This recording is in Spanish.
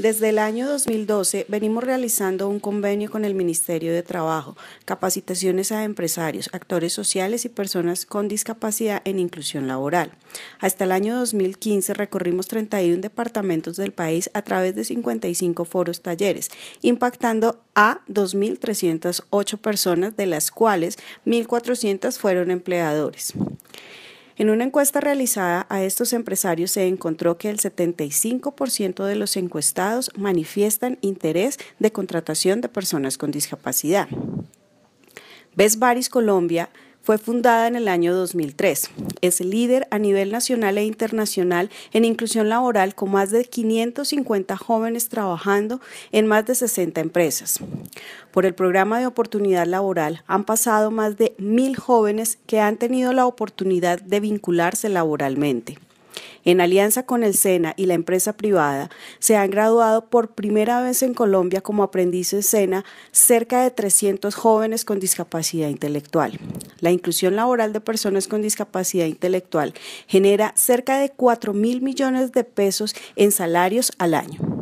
Desde el año 2012 venimos realizando un convenio con el Ministerio de Trabajo, capacitaciones a empresarios, actores sociales y personas con discapacidad en inclusión laboral. Hasta el año 2015 recorrimos 31 departamentos del país a través de 55 foros talleres, impactando a 2.308 personas, de las cuales 1.400 fueron empleadores. En una encuesta realizada a estos empresarios se encontró que el 75% de los encuestados manifiestan interés de contratación de personas con discapacidad. Best Colombia fue fundada en el año 2003. Es líder a nivel nacional e internacional en inclusión laboral con más de 550 jóvenes trabajando en más de 60 empresas. Por el programa de oportunidad laboral han pasado más de mil jóvenes que han tenido la oportunidad de vincularse laboralmente en alianza con el SENA y la empresa privada, se han graduado por primera vez en Colombia como aprendices SENA cerca de 300 jóvenes con discapacidad intelectual. La inclusión laboral de personas con discapacidad intelectual genera cerca de 4 mil millones de pesos en salarios al año.